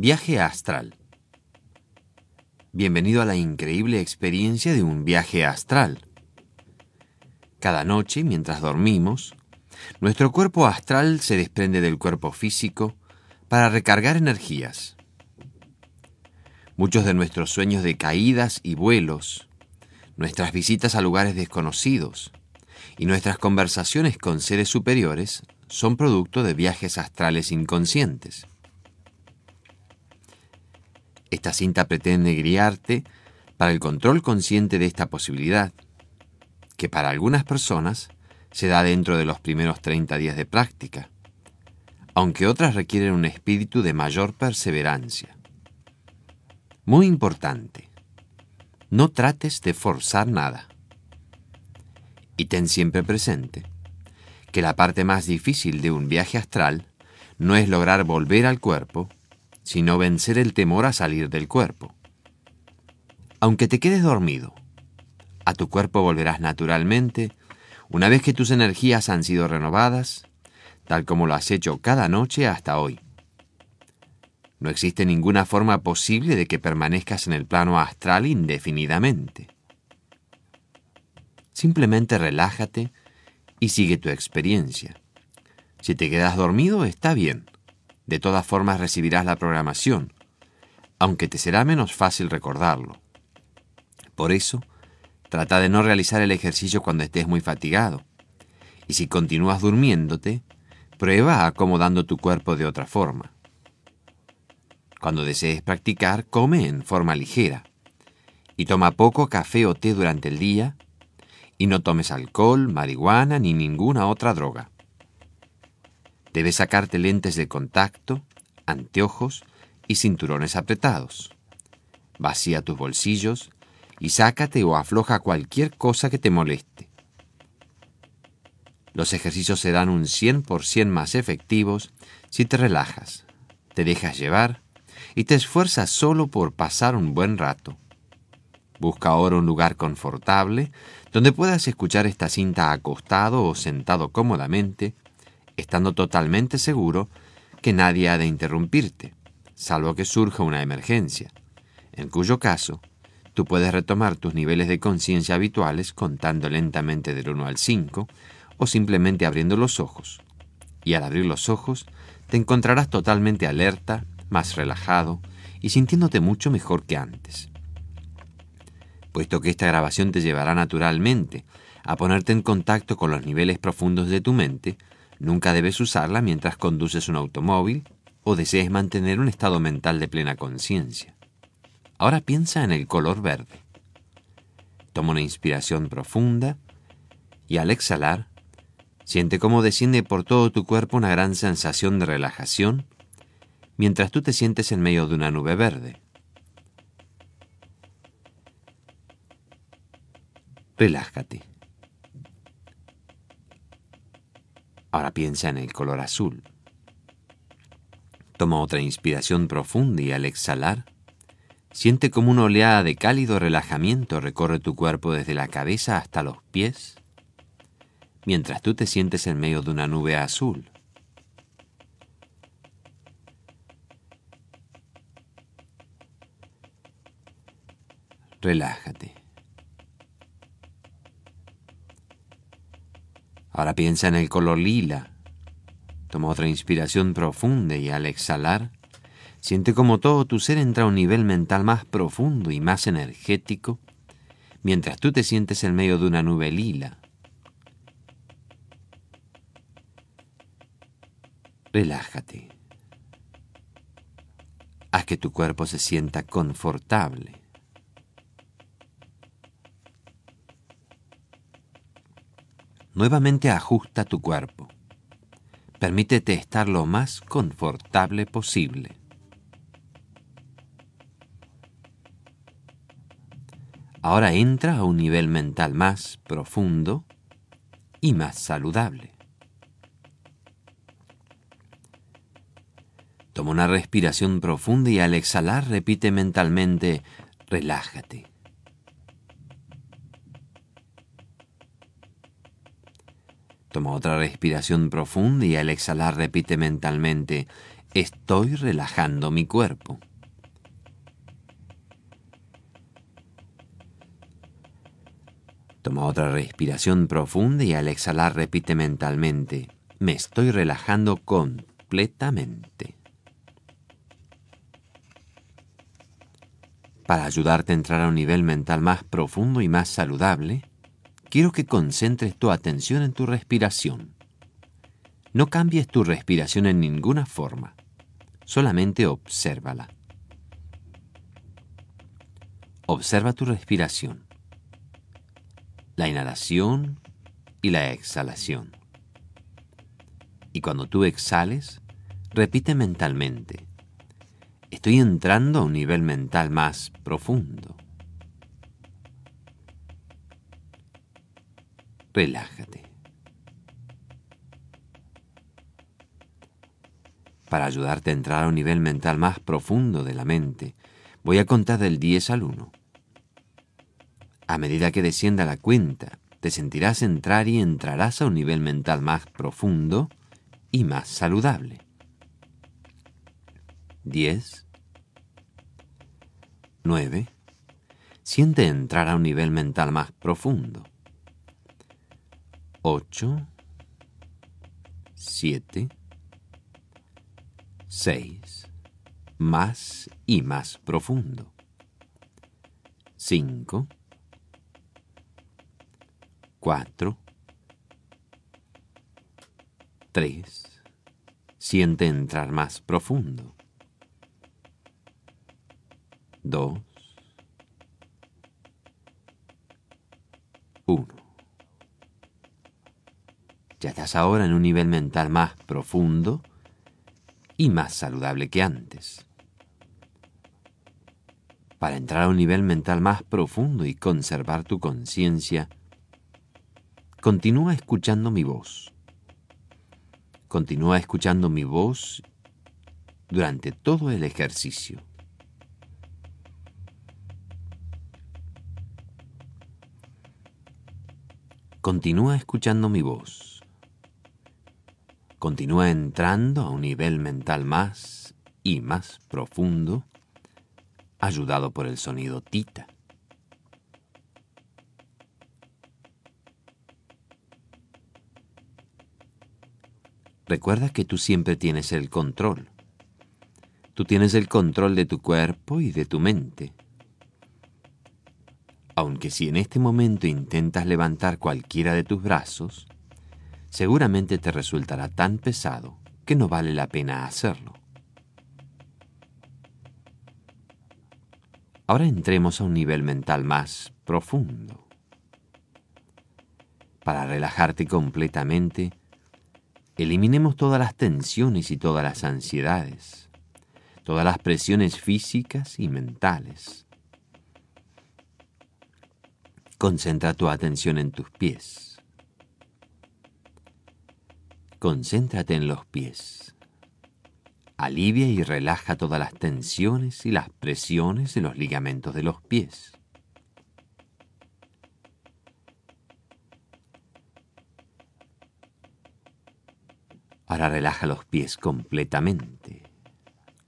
Viaje astral. Bienvenido a la increíble experiencia de un viaje astral. Cada noche, mientras dormimos, nuestro cuerpo astral se desprende del cuerpo físico para recargar energías. Muchos de nuestros sueños de caídas y vuelos, nuestras visitas a lugares desconocidos y nuestras conversaciones con seres superiores son producto de viajes astrales inconscientes. Esta cinta pretende guiarte para el control consciente de esta posibilidad, que para algunas personas se da dentro de los primeros 30 días de práctica, aunque otras requieren un espíritu de mayor perseverancia. Muy importante, no trates de forzar nada. Y ten siempre presente que la parte más difícil de un viaje astral no es lograr volver al cuerpo, sino vencer el temor a salir del cuerpo. Aunque te quedes dormido, a tu cuerpo volverás naturalmente una vez que tus energías han sido renovadas, tal como lo has hecho cada noche hasta hoy. No existe ninguna forma posible de que permanezcas en el plano astral indefinidamente. Simplemente relájate y sigue tu experiencia. Si te quedas dormido, está bien. De todas formas recibirás la programación, aunque te será menos fácil recordarlo. Por eso, trata de no realizar el ejercicio cuando estés muy fatigado. Y si continúas durmiéndote, prueba acomodando tu cuerpo de otra forma. Cuando desees practicar, come en forma ligera. Y toma poco café o té durante el día. Y no tomes alcohol, marihuana ni ninguna otra droga. Debes sacarte lentes de contacto, anteojos y cinturones apretados. Vacía tus bolsillos y sácate o afloja cualquier cosa que te moleste. Los ejercicios serán un 100% más efectivos si te relajas, te dejas llevar y te esfuerzas solo por pasar un buen rato. Busca ahora un lugar confortable donde puedas escuchar esta cinta acostado o sentado cómodamente estando totalmente seguro que nadie ha de interrumpirte, salvo que surja una emergencia, en cuyo caso tú puedes retomar tus niveles de conciencia habituales contando lentamente del 1 al 5 o simplemente abriendo los ojos. Y al abrir los ojos te encontrarás totalmente alerta, más relajado y sintiéndote mucho mejor que antes. Puesto que esta grabación te llevará naturalmente a ponerte en contacto con los niveles profundos de tu mente, Nunca debes usarla mientras conduces un automóvil o desees mantener un estado mental de plena conciencia. Ahora piensa en el color verde. Toma una inspiración profunda y al exhalar, siente cómo desciende por todo tu cuerpo una gran sensación de relajación mientras tú te sientes en medio de una nube verde. Relájate. Ahora piensa en el color azul. Toma otra inspiración profunda y al exhalar, siente como una oleada de cálido relajamiento recorre tu cuerpo desde la cabeza hasta los pies, mientras tú te sientes en medio de una nube azul. Relájate. Ahora piensa en el color lila. Toma otra inspiración profunda y al exhalar, siente como todo tu ser entra a un nivel mental más profundo y más energético, mientras tú te sientes en medio de una nube lila. Relájate. Haz que tu cuerpo se sienta confortable. nuevamente ajusta tu cuerpo. Permítete estar lo más confortable posible. Ahora entra a un nivel mental más profundo y más saludable. Toma una respiración profunda y al exhalar repite mentalmente, relájate. Toma otra respiración profunda y al exhalar repite mentalmente, estoy relajando mi cuerpo. Toma otra respiración profunda y al exhalar repite mentalmente, me estoy relajando completamente. Para ayudarte a entrar a un nivel mental más profundo y más saludable, quiero que concentres tu atención en tu respiración. No cambies tu respiración en ninguna forma, solamente obsérvala. Observa tu respiración, la inhalación y la exhalación. Y cuando tú exhales, repite mentalmente, estoy entrando a un nivel mental más profundo. relájate. Para ayudarte a entrar a un nivel mental más profundo de la mente, voy a contar del 10 al 1. A medida que descienda la cuenta, te sentirás entrar y entrarás a un nivel mental más profundo y más saludable. 10. 9. Siente entrar a un nivel mental más profundo. 8, 7, 6, más y más profundo. 5, 4, 3. Siente entrar más profundo. 2, Ya estás ahora en un nivel mental más profundo y más saludable que antes. Para entrar a un nivel mental más profundo y conservar tu conciencia, continúa escuchando mi voz. Continúa escuchando mi voz durante todo el ejercicio. Continúa escuchando mi voz. Continúa entrando a un nivel mental más y más profundo, ayudado por el sonido tita. Recuerda que tú siempre tienes el control. Tú tienes el control de tu cuerpo y de tu mente. Aunque si en este momento intentas levantar cualquiera de tus brazos, seguramente te resultará tan pesado que no vale la pena hacerlo. Ahora entremos a un nivel mental más profundo. Para relajarte completamente, eliminemos todas las tensiones y todas las ansiedades, todas las presiones físicas y mentales. Concentra tu atención en tus pies Concéntrate en los pies. Alivia y relaja todas las tensiones y las presiones en los ligamentos de los pies. Ahora relaja los pies completamente.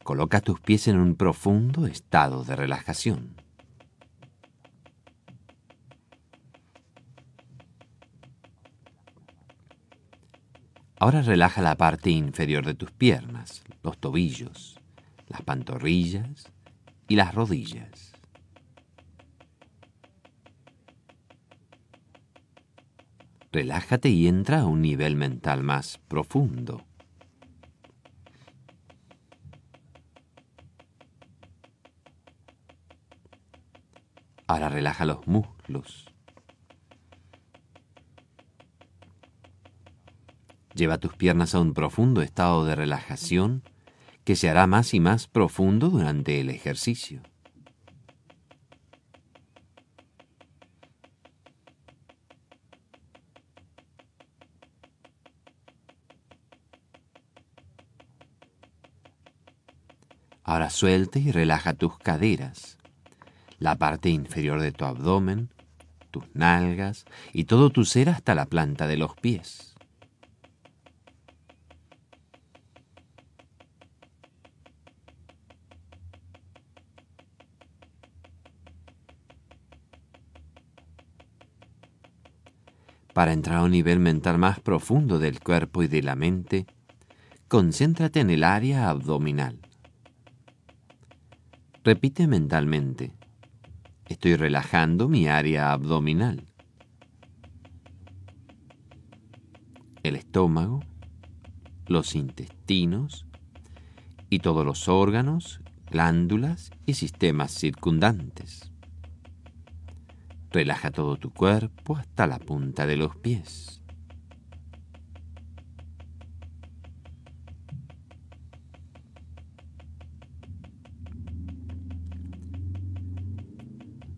Coloca tus pies en un profundo estado de relajación. Ahora relaja la parte inferior de tus piernas, los tobillos, las pantorrillas y las rodillas. Relájate y entra a un nivel mental más profundo. Ahora relaja los muslos, Lleva tus piernas a un profundo estado de relajación que se hará más y más profundo durante el ejercicio. Ahora suelte y relaja tus caderas, la parte inferior de tu abdomen, tus nalgas y todo tu ser hasta la planta de los pies. Para entrar a un nivel mental más profundo del cuerpo y de la mente, concéntrate en el área abdominal. Repite mentalmente, estoy relajando mi área abdominal. El estómago, los intestinos y todos los órganos, glándulas y sistemas circundantes. Relaja todo tu cuerpo hasta la punta de los pies.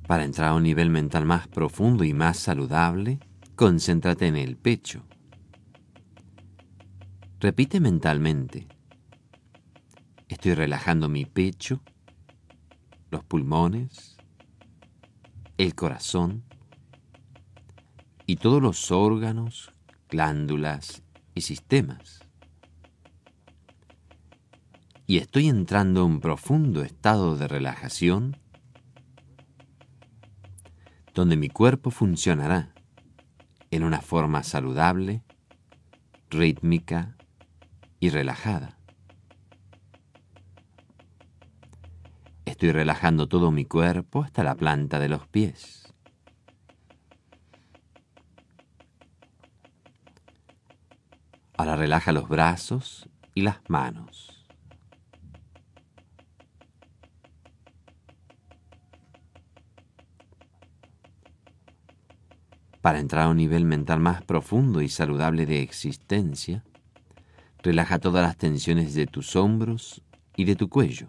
Para entrar a un nivel mental más profundo y más saludable, concéntrate en el pecho. Repite mentalmente. Estoy relajando mi pecho, los pulmones, el corazón y todos los órganos, glándulas y sistemas. Y estoy entrando en un profundo estado de relajación donde mi cuerpo funcionará en una forma saludable, rítmica y relajada. Estoy relajando todo mi cuerpo hasta la planta de los pies. Ahora relaja los brazos y las manos. Para entrar a un nivel mental más profundo y saludable de existencia, relaja todas las tensiones de tus hombros y de tu cuello.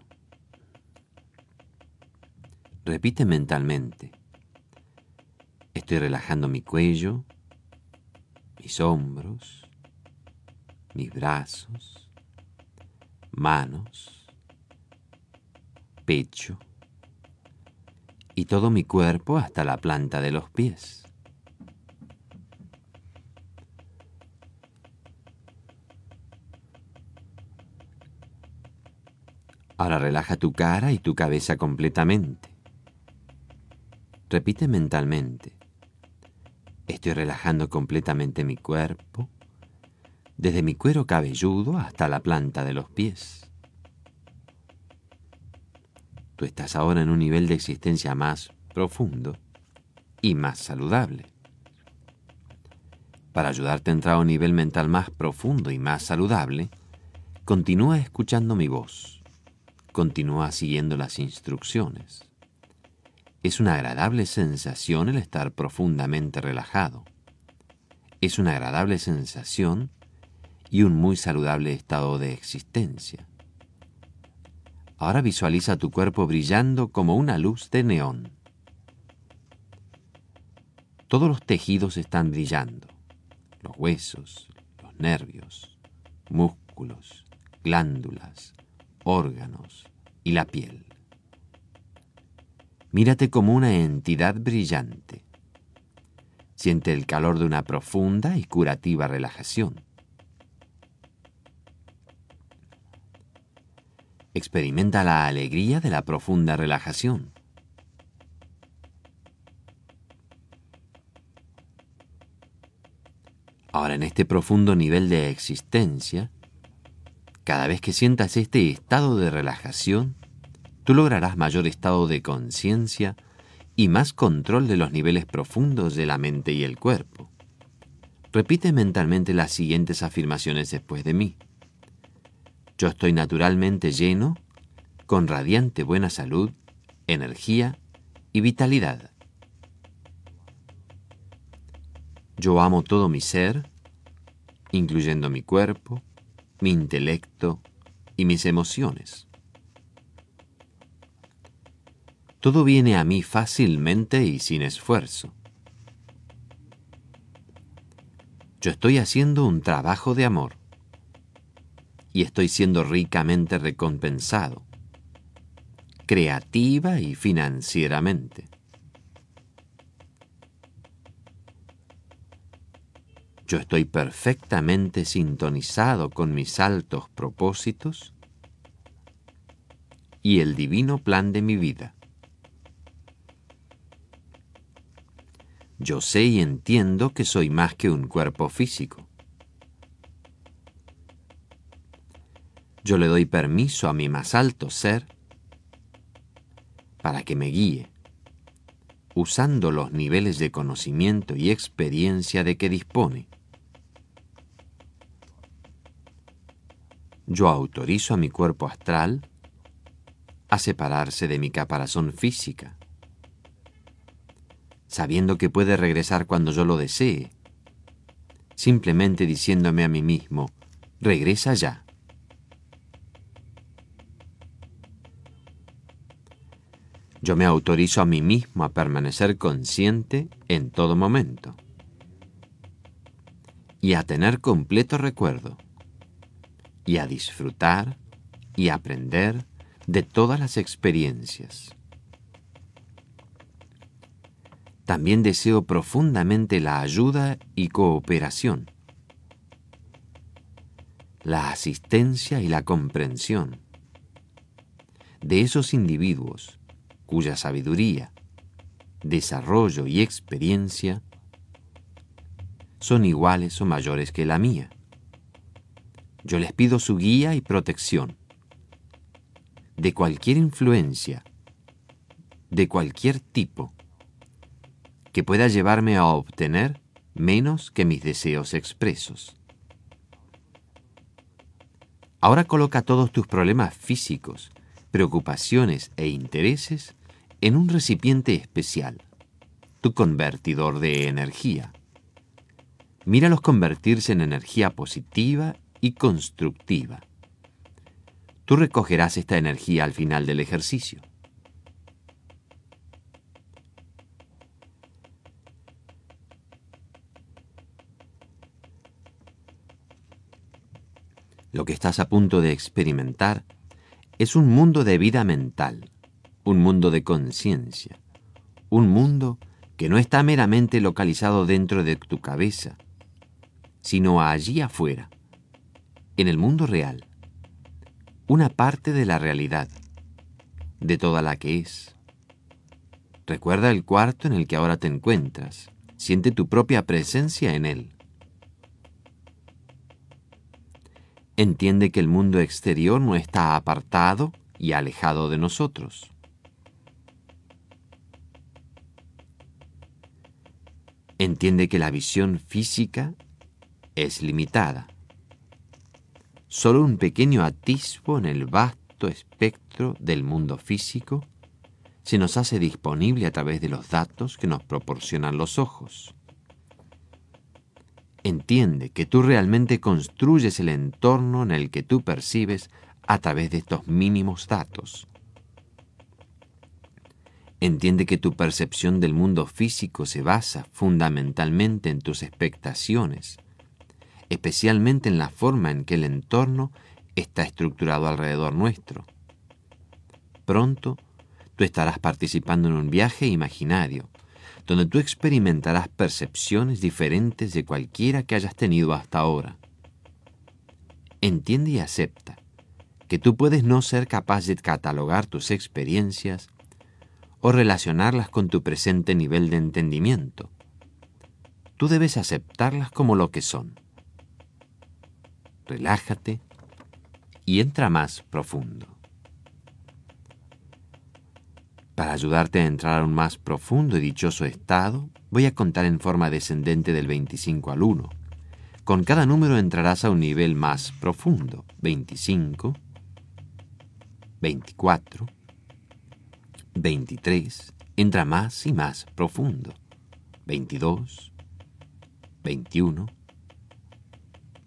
Repite mentalmente. Estoy relajando mi cuello, mis hombros, mis brazos, manos, pecho y todo mi cuerpo hasta la planta de los pies. Ahora relaja tu cara y tu cabeza completamente. Repite mentalmente. Estoy relajando completamente mi cuerpo, desde mi cuero cabelludo hasta la planta de los pies. Tú estás ahora en un nivel de existencia más profundo y más saludable. Para ayudarte a entrar a un nivel mental más profundo y más saludable, continúa escuchando mi voz. Continúa siguiendo las instrucciones. Es una agradable sensación el estar profundamente relajado. Es una agradable sensación y un muy saludable estado de existencia. Ahora visualiza tu cuerpo brillando como una luz de neón. Todos los tejidos están brillando. Los huesos, los nervios, músculos, glándulas, órganos y la piel. Mírate como una entidad brillante. Siente el calor de una profunda y curativa relajación. Experimenta la alegría de la profunda relajación. Ahora, en este profundo nivel de existencia, cada vez que sientas este estado de relajación, tú lograrás mayor estado de conciencia y más control de los niveles profundos de la mente y el cuerpo. Repite mentalmente las siguientes afirmaciones después de mí. Yo estoy naturalmente lleno, con radiante buena salud, energía y vitalidad. Yo amo todo mi ser, incluyendo mi cuerpo, mi intelecto y mis emociones. Todo viene a mí fácilmente y sin esfuerzo. Yo estoy haciendo un trabajo de amor y estoy siendo ricamente recompensado, creativa y financieramente. Yo estoy perfectamente sintonizado con mis altos propósitos y el divino plan de mi vida. Yo sé y entiendo que soy más que un cuerpo físico. Yo le doy permiso a mi más alto ser para que me guíe, usando los niveles de conocimiento y experiencia de que dispone. Yo autorizo a mi cuerpo astral a separarse de mi caparazón física sabiendo que puede regresar cuando yo lo desee, simplemente diciéndome a mí mismo, regresa ya. Yo me autorizo a mí mismo a permanecer consciente en todo momento y a tener completo recuerdo y a disfrutar y aprender de todas las experiencias. También deseo profundamente la ayuda y cooperación, la asistencia y la comprensión de esos individuos cuya sabiduría, desarrollo y experiencia son iguales o mayores que la mía. Yo les pido su guía y protección de cualquier influencia, de cualquier tipo, que pueda llevarme a obtener menos que mis deseos expresos. Ahora coloca todos tus problemas físicos, preocupaciones e intereses en un recipiente especial, tu convertidor de energía. Míralos convertirse en energía positiva y constructiva. Tú recogerás esta energía al final del ejercicio. Lo que estás a punto de experimentar es un mundo de vida mental, un mundo de conciencia, un mundo que no está meramente localizado dentro de tu cabeza, sino allí afuera, en el mundo real, una parte de la realidad, de toda la que es. Recuerda el cuarto en el que ahora te encuentras, siente tu propia presencia en él. entiende que el mundo exterior no está apartado y alejado de nosotros. Entiende que la visión física es limitada. Solo un pequeño atisbo en el vasto espectro del mundo físico se nos hace disponible a través de los datos que nos proporcionan los ojos. Entiende que tú realmente construyes el entorno en el que tú percibes a través de estos mínimos datos. Entiende que tu percepción del mundo físico se basa fundamentalmente en tus expectaciones, especialmente en la forma en que el entorno está estructurado alrededor nuestro. Pronto, tú estarás participando en un viaje imaginario, donde tú experimentarás percepciones diferentes de cualquiera que hayas tenido hasta ahora. Entiende y acepta que tú puedes no ser capaz de catalogar tus experiencias o relacionarlas con tu presente nivel de entendimiento. Tú debes aceptarlas como lo que son. Relájate y entra más profundo. Para ayudarte a entrar a un más profundo y dichoso estado, voy a contar en forma descendente del 25 al 1. Con cada número entrarás a un nivel más profundo. 25, 24, 23. Entra más y más profundo. 22, 21,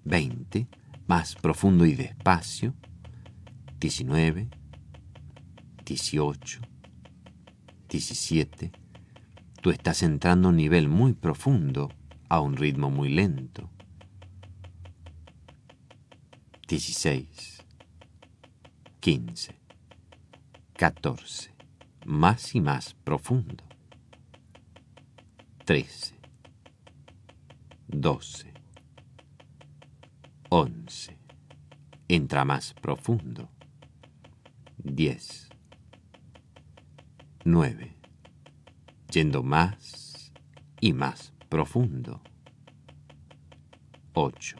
20. Más profundo y despacio. 19, 18, 17, tú estás entrando a un nivel muy profundo a un ritmo muy lento. 16, 15, 14, más y más profundo. 13, 12, 11, entra más profundo. 10, 9. Yendo más y más profundo. 8.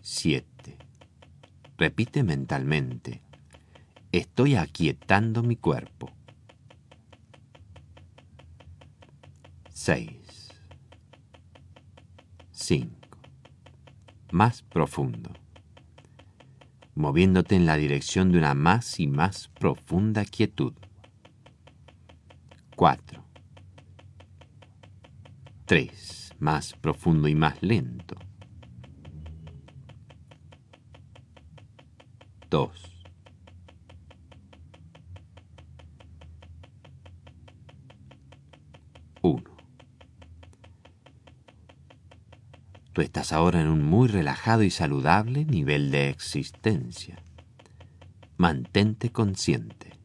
7. Repite mentalmente. Estoy aquietando mi cuerpo. 6. 5. Más profundo. Moviéndote en la dirección de una más y más profunda quietud. 4. 3. Más profundo y más lento. 2. 1. Tú estás ahora en un muy relajado y saludable nivel de existencia. Mantente consciente.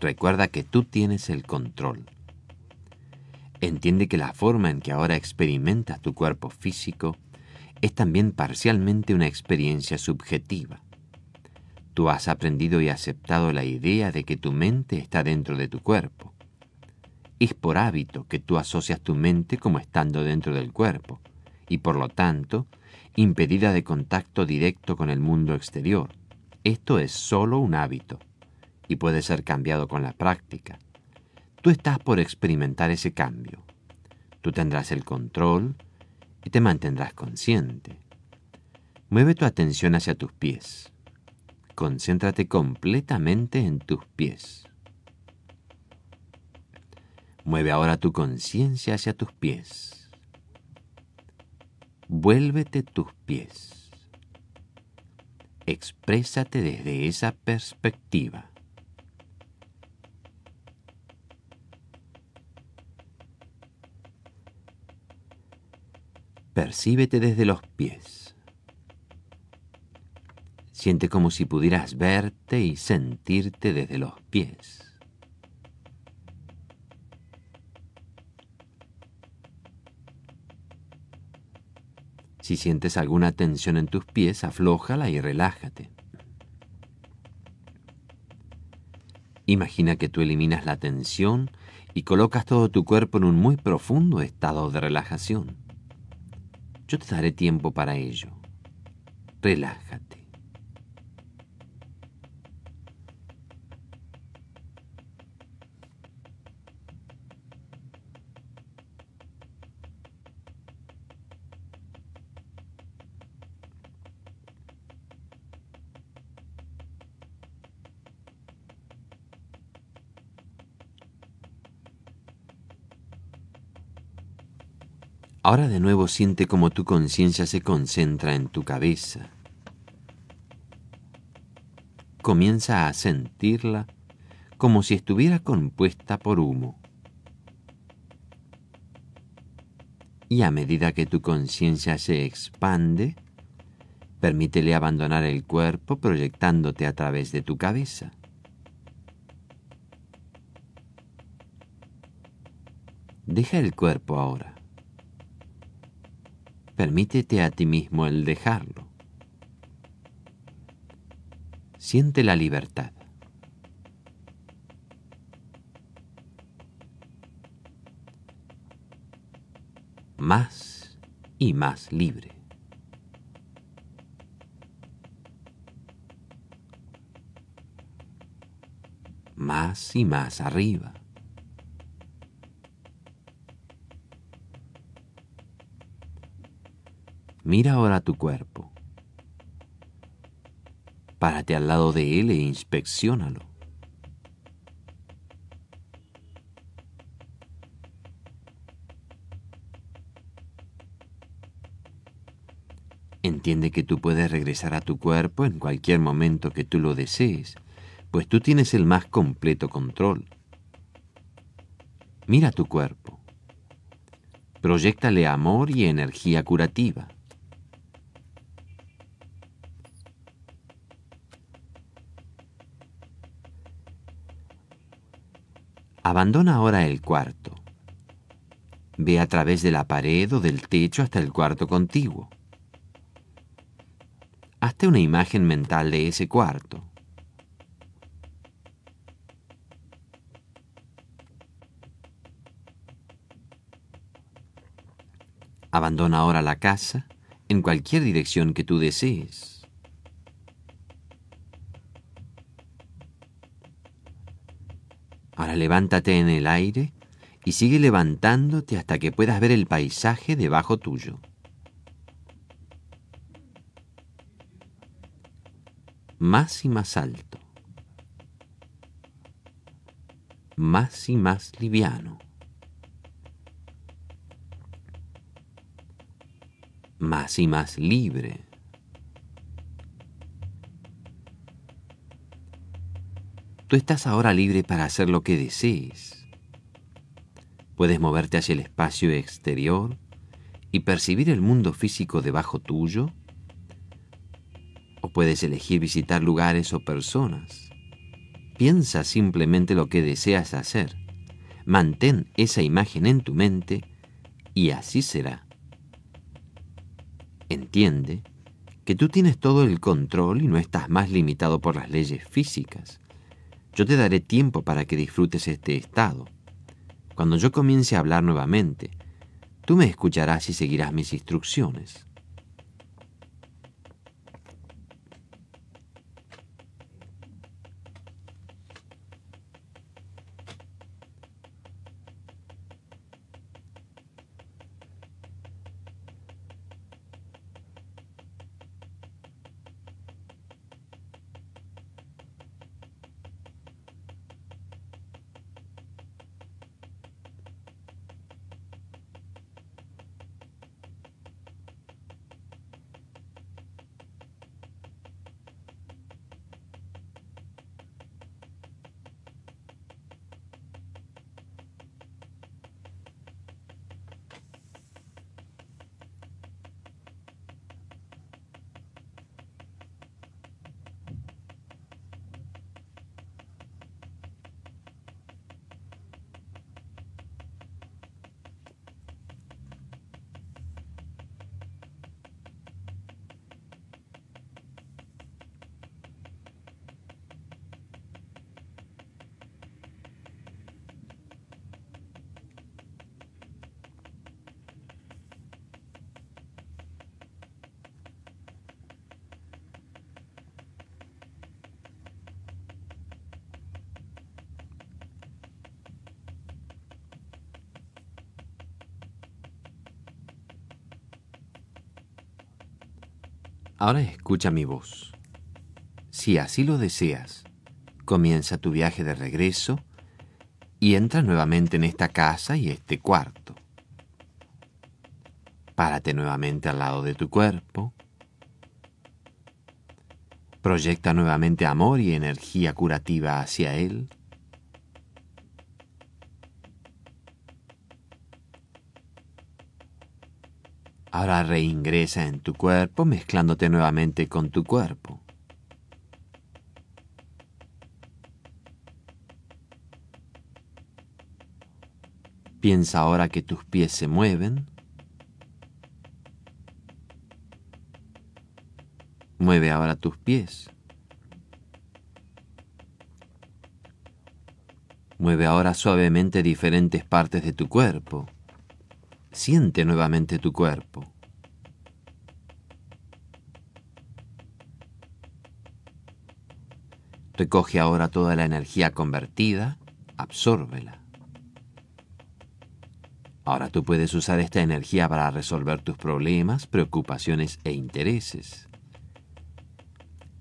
Recuerda que tú tienes el control. Entiende que la forma en que ahora experimentas tu cuerpo físico es también parcialmente una experiencia subjetiva. Tú has aprendido y aceptado la idea de que tu mente está dentro de tu cuerpo. Es por hábito que tú asocias tu mente como estando dentro del cuerpo y por lo tanto impedida de contacto directo con el mundo exterior. Esto es solo un hábito y puede ser cambiado con la práctica. Tú estás por experimentar ese cambio. Tú tendrás el control y te mantendrás consciente. Mueve tu atención hacia tus pies. Concéntrate completamente en tus pies. Mueve ahora tu conciencia hacia tus pies. Vuélvete tus pies. Exprésate desde esa perspectiva. percíbete desde los pies. Siente como si pudieras verte y sentirte desde los pies. Si sientes alguna tensión en tus pies, aflójala y relájate. Imagina que tú eliminas la tensión y colocas todo tu cuerpo en un muy profundo estado de relajación. Yo te daré tiempo para ello. Relájate. Ahora de nuevo siente como tu conciencia se concentra en tu cabeza. Comienza a sentirla como si estuviera compuesta por humo. Y a medida que tu conciencia se expande, permítele abandonar el cuerpo proyectándote a través de tu cabeza. Deja el cuerpo ahora permítete a ti mismo el dejarlo. Siente la libertad. Más y más libre. Más y más arriba. Mira ahora tu cuerpo. Párate al lado de él e inspeccionalo. Entiende que tú puedes regresar a tu cuerpo en cualquier momento que tú lo desees, pues tú tienes el más completo control. Mira tu cuerpo. Proyéctale amor y energía curativa. Abandona ahora el cuarto. Ve a través de la pared o del techo hasta el cuarto contiguo. Hazte una imagen mental de ese cuarto. Abandona ahora la casa en cualquier dirección que tú desees. Ahora levántate en el aire y sigue levantándote hasta que puedas ver el paisaje debajo tuyo. Más y más alto. Más y más liviano. Más y más libre. Tú estás ahora libre para hacer lo que desees. Puedes moverte hacia el espacio exterior y percibir el mundo físico debajo tuyo. O puedes elegir visitar lugares o personas. Piensa simplemente lo que deseas hacer. Mantén esa imagen en tu mente y así será. Entiende que tú tienes todo el control y no estás más limitado por las leyes físicas. Yo te daré tiempo para que disfrutes este estado. Cuando yo comience a hablar nuevamente, tú me escucharás y seguirás mis instrucciones. Ahora escucha mi voz. Si así lo deseas, comienza tu viaje de regreso y entra nuevamente en esta casa y este cuarto. Párate nuevamente al lado de tu cuerpo. Proyecta nuevamente amor y energía curativa hacia él. Ahora reingresa en tu cuerpo mezclándote nuevamente con tu cuerpo. Piensa ahora que tus pies se mueven. Mueve ahora tus pies. Mueve ahora suavemente diferentes partes de tu cuerpo. Siente nuevamente tu cuerpo. Recoge ahora toda la energía convertida, absórbela. Ahora tú puedes usar esta energía para resolver tus problemas, preocupaciones e intereses.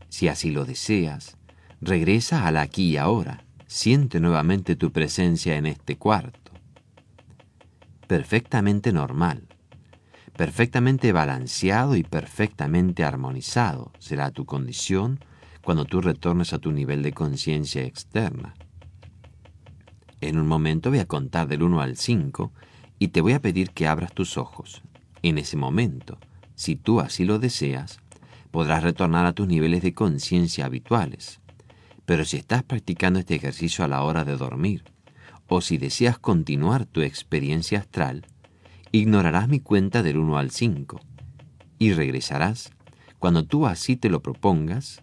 Si así lo deseas, regresa al aquí y ahora. Siente nuevamente tu presencia en este cuarto perfectamente normal, perfectamente balanceado y perfectamente armonizado será tu condición cuando tú retornes a tu nivel de conciencia externa. En un momento voy a contar del 1 al 5 y te voy a pedir que abras tus ojos. En ese momento, si tú así lo deseas, podrás retornar a tus niveles de conciencia habituales. Pero si estás practicando este ejercicio a la hora de dormir, o si deseas continuar tu experiencia astral, ignorarás mi cuenta del 1 al 5 y regresarás cuando tú así te lo propongas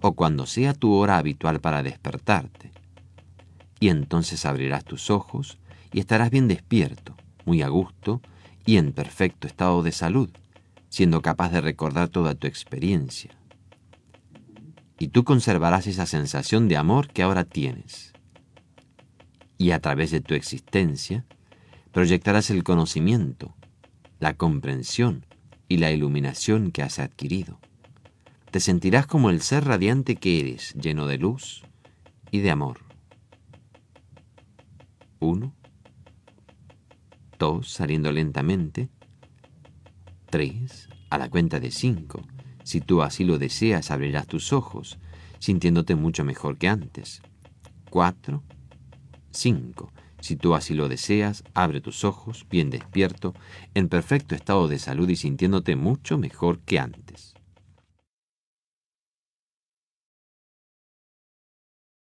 o cuando sea tu hora habitual para despertarte. Y entonces abrirás tus ojos y estarás bien despierto, muy a gusto y en perfecto estado de salud, siendo capaz de recordar toda tu experiencia. Y tú conservarás esa sensación de amor que ahora tienes y a través de tu existencia, proyectarás el conocimiento, la comprensión y la iluminación que has adquirido. Te sentirás como el ser radiante que eres, lleno de luz y de amor. 1, 2, saliendo lentamente. 3, a la cuenta de 5. Si tú así lo deseas, abrirás tus ojos, sintiéndote mucho mejor que antes. 4, 5. Si tú así lo deseas, abre tus ojos, bien despierto, en perfecto estado de salud y sintiéndote mucho mejor que antes.